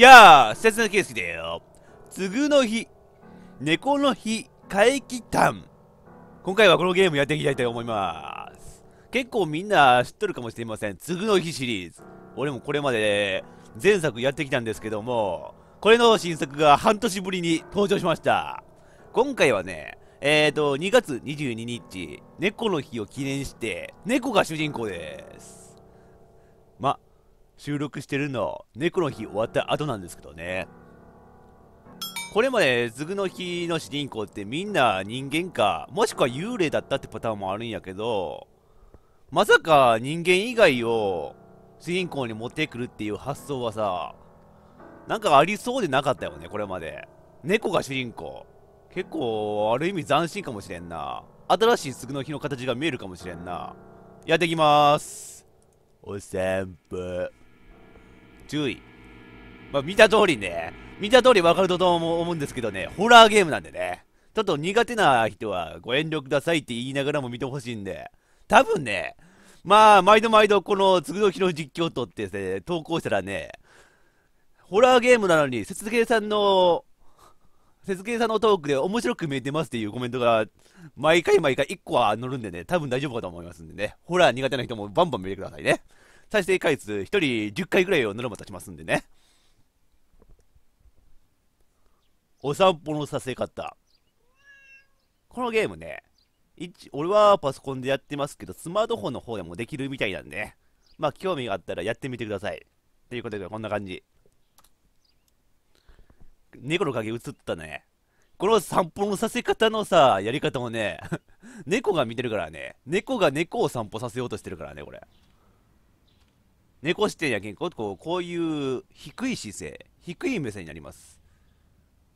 やあ、施ななケースだよ。つぐの日、猫の日、怪奇譚。今回はこのゲームやっていきたいと思います。結構みんな知っとるかもしれません。つぐの日シリーズ。俺もこれまで前作やってきたんですけども、これの新作が半年ぶりに登場しました。今回はね、えーと、2月22日、猫の日を記念して、猫が主人公です。収録してるの、猫の日終わった後なんですけどね。これまで、ズグの日の主人公ってみんな人間か、もしくは幽霊だったってパターンもあるんやけど、まさか人間以外を主人公に持ってくるっていう発想はさ、なんかありそうでなかったよね、これまで。猫が主人公。結構、ある意味斬新かもしれんな。新しいすぐの日の形が見えるかもしれんな。やっていきまーす。お散歩。注意。まあ、見た通りね、見た通りわかると思うんですけどね、ホラーゲームなんでね、ちょっと苦手な人はご遠慮くださいって言いながらも見てほしいんで、多分ね、まあ、毎度毎度この次の日の実況とってですね、投稿したらね、ホラーゲームなのに、雪計さんの、雪計さんのトークで面白く見えてますっていうコメントが、毎回毎回1個は載るんでね、多分大丈夫かと思いますんでね、ホラー苦手な人もバンバン見てくださいね。再生回数1人10回ぐらいをノルマ立ちますんでね。お散歩のさせ方。このゲームね、俺はパソコンでやってますけど、スマートフォンの方でもできるみたいなんで、ね、まあ興味があったらやってみてください。ということで、こんな感じ。猫の影映ったね。この散歩のさせ方のさ、やり方もね、猫が見てるからね、猫が猫を散歩させようとしてるからね、これ。猫視点やけんこう、こういう低い姿勢、低い目線になります。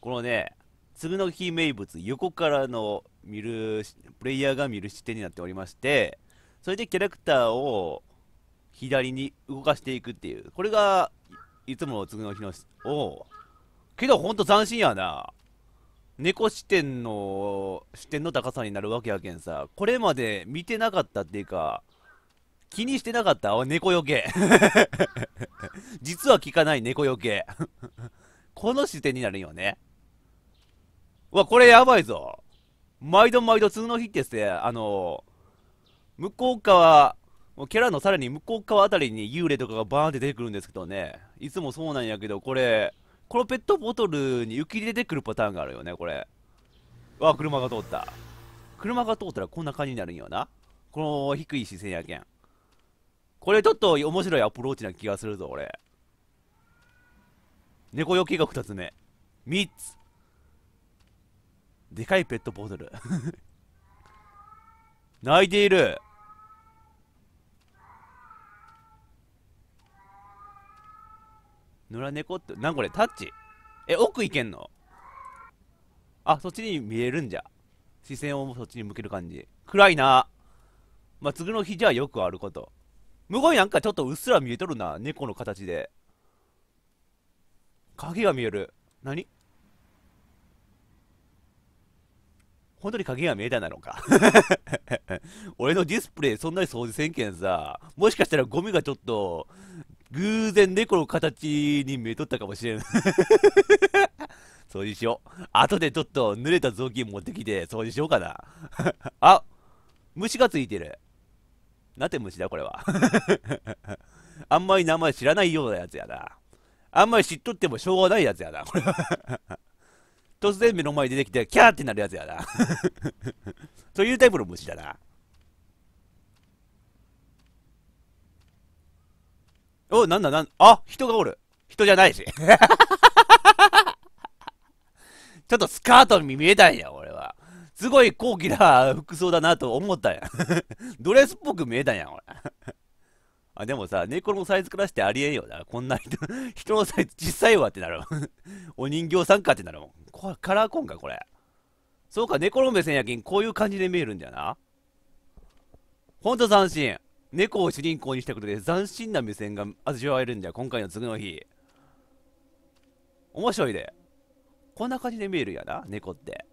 このね、つぐの木名物、横からの見る、プレイヤーが見る視点になっておりまして、それでキャラクターを左に動かしていくっていう、これが、いつものつの日の、おけどほんと斬新やな。猫視点の、視点の高さになるわけやけんさ、これまで見てなかったっていうか、気にしてなかった猫よけ。実は効かない猫よけ。この視点になるよね。うわ、これやばいぞ。毎度毎度、通の日ってして、あのー、向こう側、キャラのさらに向こう側あたりに幽霊とかがバーンって出てくるんですけどね。いつもそうなんやけど、これ、このペットボトルにき出てくるパターンがあるよね、これ。わ車が通った。車が通ったらこんな感じになるんよな。この低い視線やけん。これちょっと面白いアプローチな気がするぞ、俺。猫よけが2つ目。3つ。でかいペットボトル。泣いている。野良猫って、なんこれ、タッチえ、奥行けんのあ、そっちに見えるんじゃ。視線をそっちに向ける感じ。暗いな。まあ、次の日じゃよくあること。向こうになんかちょっとうっすら見えとるな猫の形で影が見える何本当に影が見えたなのか 俺のディスプレイそんなに掃除せんけんさもしかしたらゴミがちょっと偶然猫の形に見えとったかもしれん 掃除しよう後でちょっと濡れた雑巾持ってきて掃除しようかな あ虫がついてるなて虫だこれは あんまり名前知らないようなやつやな。あんまり知っとってもしょうがないやつやな、これは突然目の前に出てきて、キャーってなるやつやな そういうタイプの虫だな。お、なんだなん、あ、人がおる。人じゃないし。ちょっとスカートに見えたんや、俺は。すごい高貴な服装だなと思ったやん ドレスっぽく見えたやん、俺あ、でもさ、猫のサイズからしてありえんよな。こんな人、人のサイズ小さいわってなる お人形さんかってなるもん。こカラーコンか、これ。そうか、猫の目線やけん、こういう感じで見えるんだよな。ほんと斬新。猫を主人公にしたことで斬新な目線が味わえるんだよ。今回の次の日。面白いで。こんな感じで見えるやな、猫って。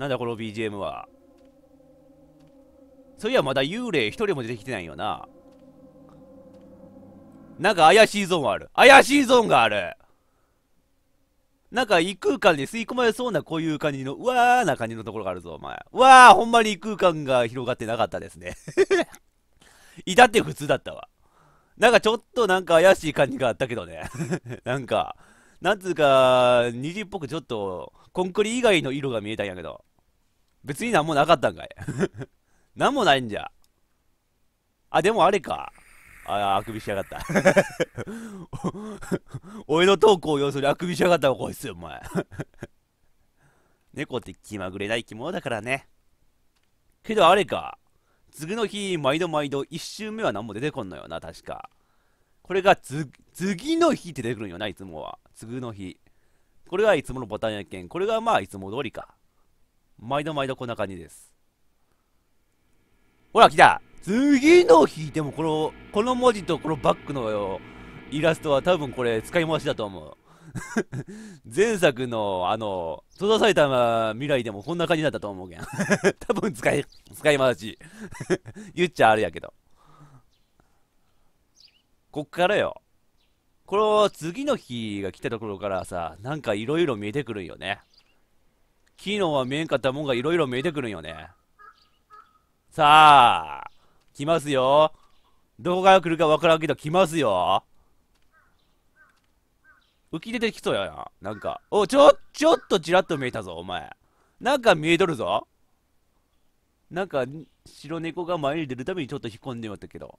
なんだこの BGM はそういやまだ幽霊一人も出てきてないよななんか怪しいゾーンある怪しいゾーンがあるなんか異空間に吸い込まれそうなこういう感じのうわーな感じのところがあるぞお前うわーほんまに異空間が広がってなかったですね いたって普通だったわなんかちょっとなんか怪しい感じがあったけどね なんかなんつうか虹っぽくちょっとコンクリ以外の色が見えたんやけど別になんもなかったんかい。なんもないんじゃ。あ、でもあれか。ああくびしやがった。俺 のトークを要するにあくびしやがったわ、こいつ、お前。猫って気まぐれない生き物だからね。けどあれか。次の日、毎度毎度、1周目は何も出てこんのよな、確か。これがつ、次の日って出てくるんよな、いつもは。次の日。これはいつものボタンやけん。これがまあ、いつも通りか。毎度毎度こんな感じです。ほら、来た次の日でもこの、この文字とこのバックのイラストは多分これ使い回しだと思う。前作の、あの、閉ざされた未来でもこんな感じだったと思うけん。多分使い、使い回し。言っちゃあれやけど。こっからよ。この次の日が来たところからさ、なんかいろいろ見えてくるよね。昨日は見えんかったもんがいろいろ見えてくるんよね。さあ、来ますよ。どこから来るかわからんけど来ますよ。浮き出てきそうやな。なんか。お、ちょ、ちょっとちらっと見えたぞ、お前。なんか見えとるぞ。なんか、白猫が前に出るためにちょっと引っ込んでよったけど。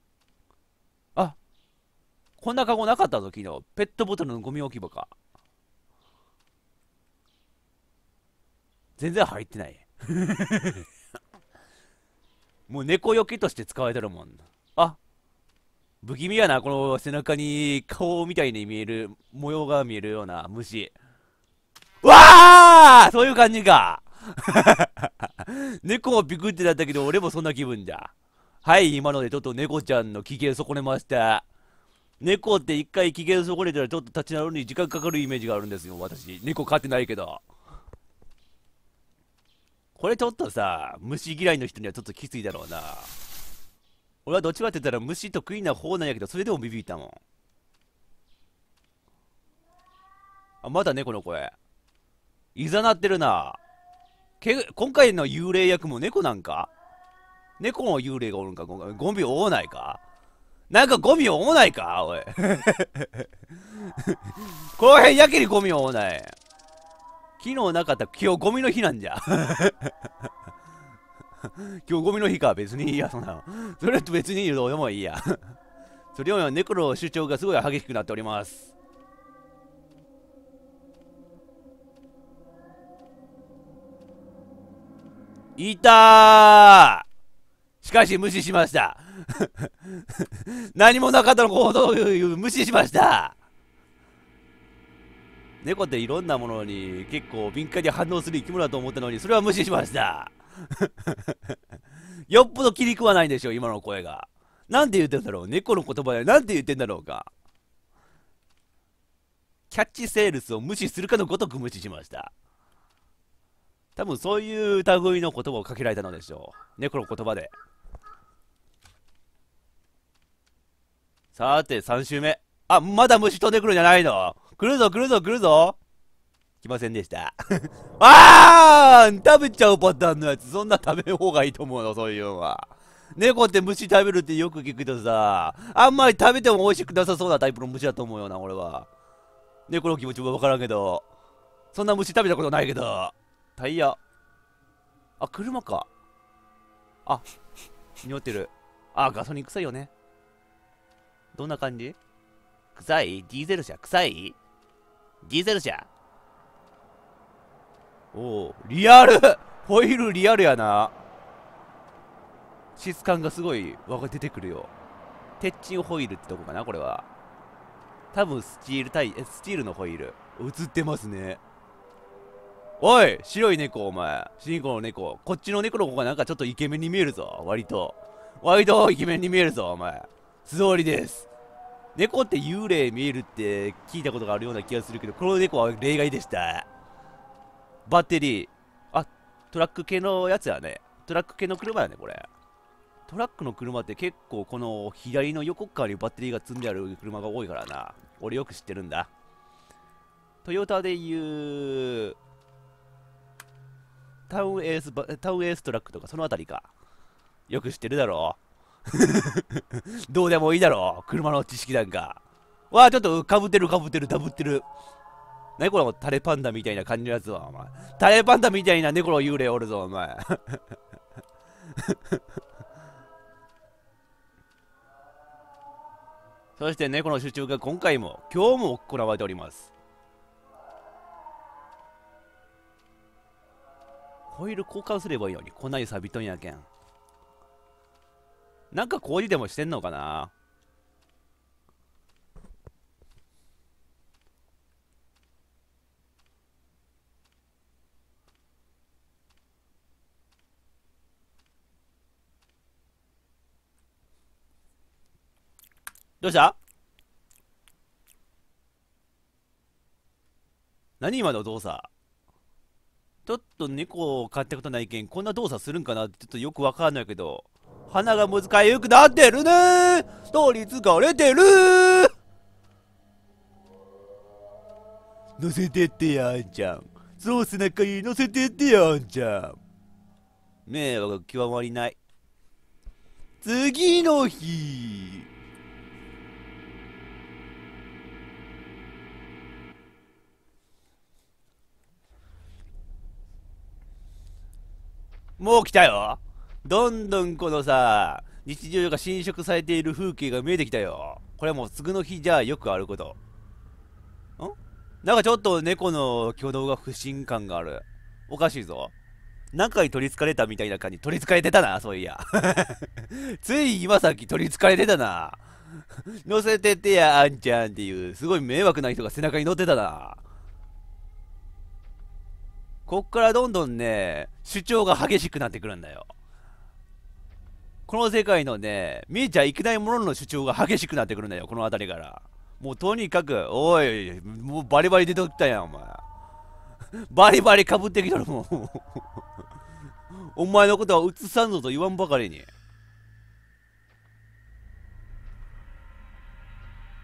あこんなカゴなかったぞ、昨日。ペットボトルのゴミ置き場か。全然入ってない。もう猫よけとして使われてるもん。あ不気味やな、この背中に顔みたいに見える、模様が見えるような虫。わあそういう感じか 猫もビクってなったけど、俺もそんな気分じゃ。はい、今のでちょっと猫ちゃんの機嫌損ねました。猫って一回機嫌損ねたらちょっと立ち直るのに時間かかるイメージがあるんですよ、私。猫飼ってないけど。これちょっとさ、虫嫌いの人にはちょっときついだろうな。俺はどっちかって言ったら虫得意な方なんやけど、それでもビビったもん。あ、まだ猫の声。いざなってるな。け今回の幽霊役も猫なんか猫の幽霊がおるんかゴミを追わないかなんかゴミを追わないかおい。この辺やけにゴミを追わない。昨日なかった今日ゴミの日なんじゃ。今日ゴミの日か、別にいいや、そんなの。それと別にどうでもいいや。それよりネクロ主張がすごい激しくなっております。いたしかし無視しました。何もなかったの行動を無視しました。猫っていろんなものに結構敏感に反応する生き物だと思ったのに、それは無視しました。よっぽど気に食わないんでしょ、今の声が。なんて言ってんだろう猫の言葉でなんて言ってんだろうか。キャッチセールスを無視するかのごとく無視しました。多分そういう類の言葉をかけられたのでしょう。猫の言葉で。さて、3周目。あ、まだ虫飛んでくるんじゃないの来るぞ来るぞ来るぞ来ませんでした。あー食べちゃうパターンのやつ、そんな食べ方がいいと思うの、そういうのは。猫って虫食べるってよく聞くけどさ、あんまり食べても美味しくなさそうなタイプの虫だと思うよな、俺は。猫の気持ちもわからんけど、そんな虫食べたことないけど。タイヤ。あ、車か。あ、匂ってる。あ、ガソリン臭いよね。どんな感じ臭いディーゼル車臭いディーゼル車おおリアル ホイールリアルやな質感がすごい出てくるよ鉄鎮ホイールってとこかなこれは多分スチール対えスチールのホイール映ってますねおい白い猫お前主人公の猫こっちの猫の子がなんかちょっとイケメンに見えるぞ割と割とイケメンに見えるぞお前素通りです猫って幽霊見えるって聞いたことがあるような気がするけど、この猫は例外でした。バッテリー。あ、トラック系のやつやね。トラック系の車やね、これ。トラックの車って結構この左の横側にバッテリーが積んである車が多いからな。俺よく知ってるんだ。トヨタでいう、タウンエース、タウンエーストラックとかそのあたりか。よく知ってるだろう。どうでもいいだろう。車の知識なんか。わあ、ちょっとかぶってるかぶってる、ダブってる。何これ、タレパンダみたいな感じのやつは、お前。タレパンダみたいな猫の幽霊おるぞ、お前。そして猫の集中が今回も、今日も行われております。ホイール交換すればいいのに、こんなに錆びとんやけん。なんか工事でもしてんのかなどうした何今の動作ちょっと猫を飼ったことないけん、こんな動作するんかなってちょっとよくわかんないけど、鼻が難かゆくなってるね通り疲れてる乗せてってやんちゃん。そう背中に乗せてってやんちゃん。迷惑が極まりない。次の日。もう来たよどんどんこのさ、日常が侵食されている風景が見えてきたよ。これはもう次の日じゃよくあること。んなんかちょっと猫の挙動が不信感がある。おかしいぞ。中に取り憑かれたみたいな感じ。取り憑かれてたな、そういや。つい今さっき取り憑かれてたな。乗せててや、あんちゃんっていう、すごい迷惑な人が背中に乗ってたな。こっからどんどんね、主張が激しくなってくるんだよ。この世界のね、見ちゃいけないものの主張が激しくなってくるんだよ、この辺りから。もうとにかく、おい、もうバリバリ出てきたやん、お前。バリバリかぶってきたらもうお前のことは映さんぞと言わんばかりに。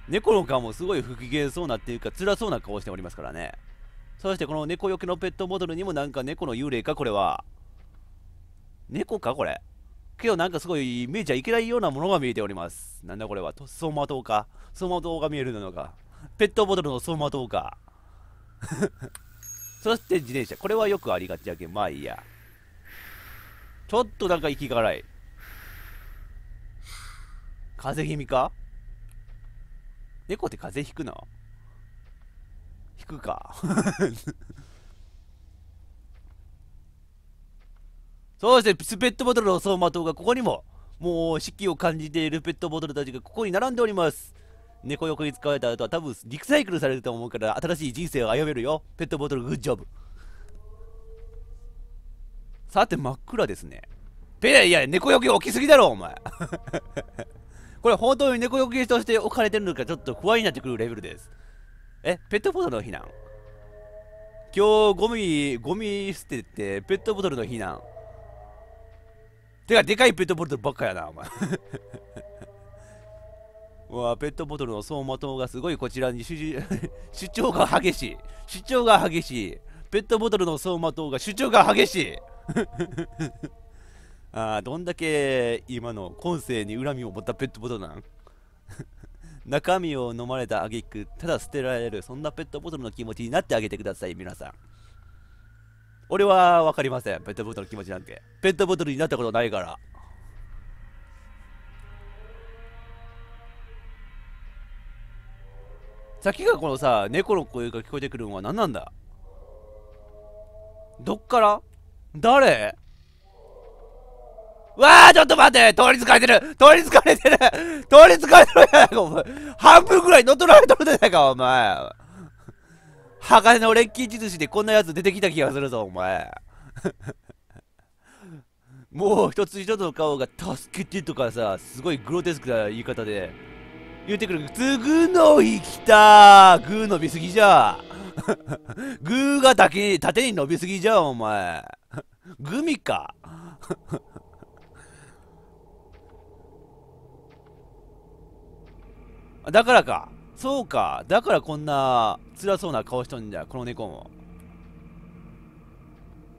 猫の顔もすごい不機嫌そうなっていうか辛そうな顔しておりますからねそしてこの猫よけのペットボトルにもなんか猫の幽霊かこれは猫かこれけどなんかすごい見えちゃいけないようなものが見えております。なんだこれは、走馬灯か。走馬灯が見えるのか。ペットボトルの走馬灯か。そして自転車。これはよくありがちやけん。まあいいや。ちょっとなんか息が荒い。風邪気味か猫って風邪ひくな引くか そうですね、ペットボトルの走馬灯がここにも、もう四季を感じているペットボトルたちがここに並んでおります。猫横に使われた後は多分リクサイクルされると思うから新しい人生を歩めるよ。ペットボトルグッジョブ。さて真っ暗ですね。ペレ、いや、猫よけ置きすぎだろ、お前。これ本当に猫よけとして置かれてるのかちょっと不安になってくるレベルです。え、ペットボトルの避難今日ゴミ、ゴミ捨ててペットボトルの避難。てか、でかいペットボトルばっかやな、お前。うわペットボトルの走馬灯がすごいこちらに主 主張が激しい。主張が激しい。ペットボトルの走馬灯が主張が激しい。あどんだけ今の今世に恨みを持ったペットボトルなん中身を飲まれた挙句ただ捨てられるそんなペットボトルの気持ちになってあげてください皆さん俺は分かりませんペットボトルの気持ちなんてペットボトルになったことないからさっきがこのさ猫の声が聞こえてくるのは何なんだどっから誰わあちょっと待って通り疲れてる通り疲れてる通り疲れてるやないかお前半分ぐらい乗っ取られとるじゃないかお前鋼の錬金術師でこんなやつ出てきた気がするぞ、お前。もう一つ一つの顔が助けてとかさ、すごいグロテスクな言い方で言ってくる。つぐの生きたグー伸びすぎじゃ。グ ーがだけ縦に伸びすぎじゃ、お前。グミか。だからか。そうか。だからこんな辛そうな顔しとんじゃこの猫も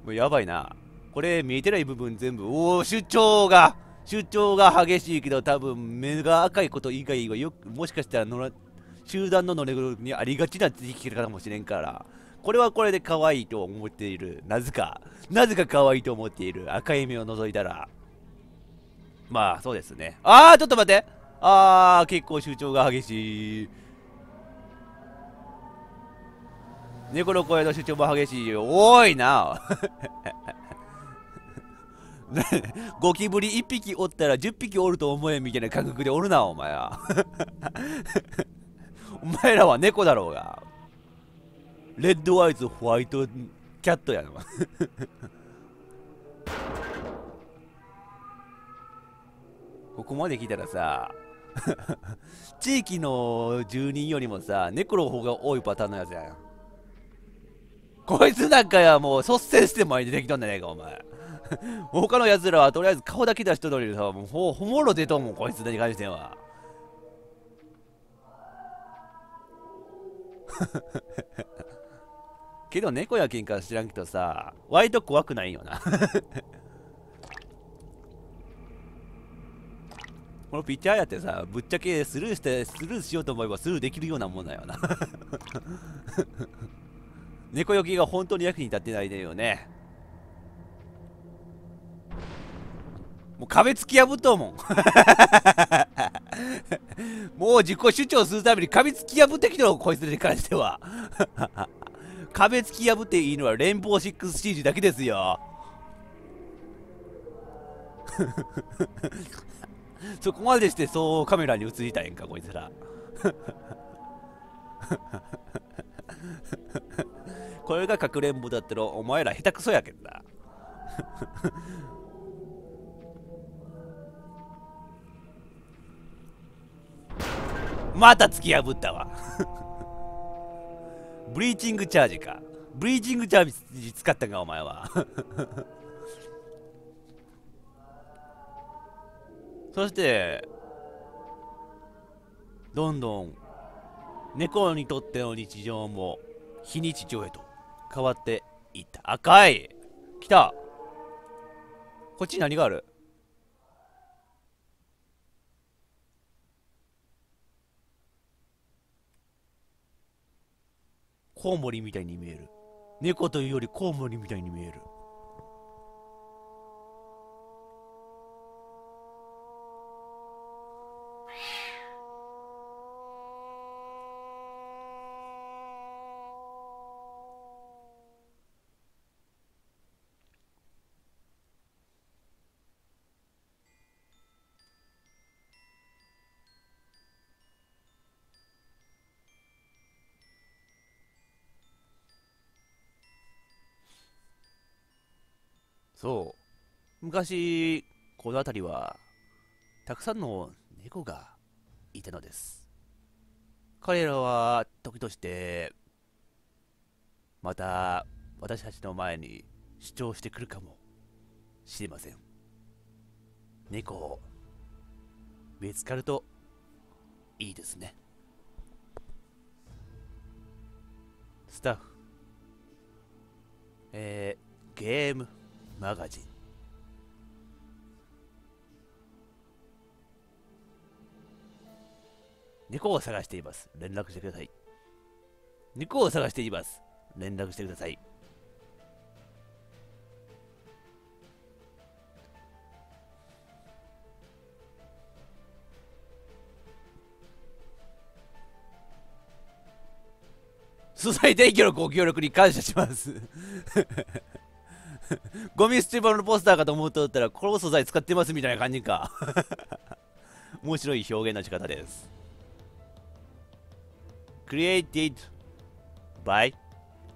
もうやばいなこれ見えてない部分全部おお主張が主張が激しいけど多分目が赤いこと以外はよくもしかしたらのら集団の乗れぐにありがちな知識かもしれんからこれはこれで可愛いと思っているなぜかなぜか可愛いと思っている赤い目を覗いたらまあそうですねああちょっと待ってああ結構主張が激しい猫の声の主張も激しいよ。多いな ゴキブリ1匹おったら10匹おると思えみたいな感覚でおるな、お前は。お前らは猫だろうが。レッドアイズホワイトキャットやな。ここまで来たらさ、地域の住人よりもさ、猫の方が多いパターンのやつやん。こいつなんかや、もう率先して前に出てきたんじゃねえか、お前。他の奴らはとりあえず顔だけ出しとるよにさ、もうほ、ほもろ出とんもん、こいつに関しては。けど猫やけんか知らんけどさ、割と怖くないよな このピッチャーやってさ、ぶっちゃけスルーして、スルーしようと思えばスルーできるようなもんだよな猫よけが本当に役に立ってないだよね。もう壁突き破っとうもん。もう自己主張するために壁突き破ってきたのこいつに関しては。壁突き破っていいのは連邦 6CG だけですよ。そこまでしてそうカメラに映りたいんか、こいつら。これがかくれんぼだったらお前ら下手くそやけんな また突き破ったわ ブリーチングチャージかブリーチングチャージ使ったかお前は そしてどんどん猫にとっての日常も非日常へと変わっていた赤い来たこっちに何があるコウモリみたいに見える猫というよりコウモリみたいに見えるそう。昔、この辺りは、たくさんの猫がいたのです。彼らは、時として、また、私たちの前に主張してくるかもしれません。猫、見つかると、いいですね。スタッフ、えー、ゲーム、マガジン猫を探しています連絡してください猫を探しています連絡してください素材提供のご協力に感謝します ゴミスーバ場のポスターかと思っとったら、この素材使ってますみたいな感じか。面白い表現の仕方です。Created by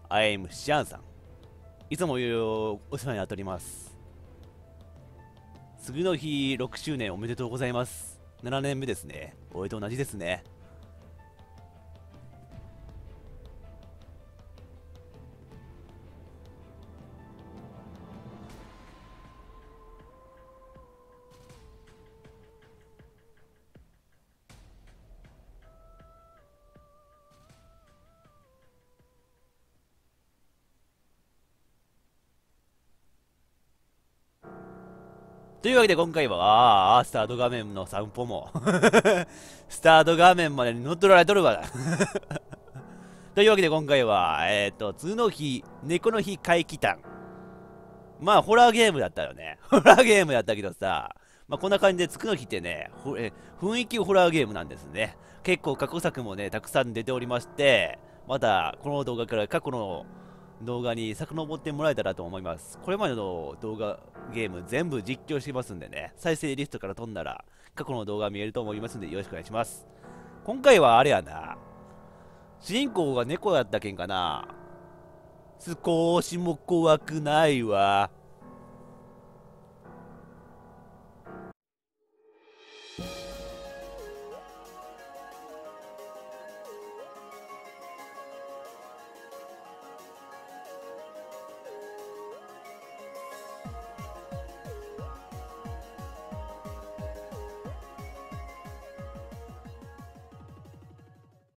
I am シアンさん。いつもお世話になっております。次の日6周年おめでとうございます。7年目ですね。俺と同じですね。というわけで今回は、ああ、スタート画面の散歩も スタート画面までに乗っ取られとるわ というわけで今回は、えっ、ー、と、つの日、猫の日回帰譚。まあ、ホラーゲームだったよね。ホラーゲームだったけどさ、まあ、こんな感じで、つくの日ってね、え雰囲気ホラーゲームなんですね。結構過去作もね、たくさん出ておりまして、また、この動画から過去の動画に遡ってもらえたらと思います。これまでの動画、ゲーム全部実況してますんでね、再生リストから飛んだら過去の動画見えると思いますんでよろしくお願いします。今回はあれやな、主人公が猫やったけんかな、少しも怖くないわ。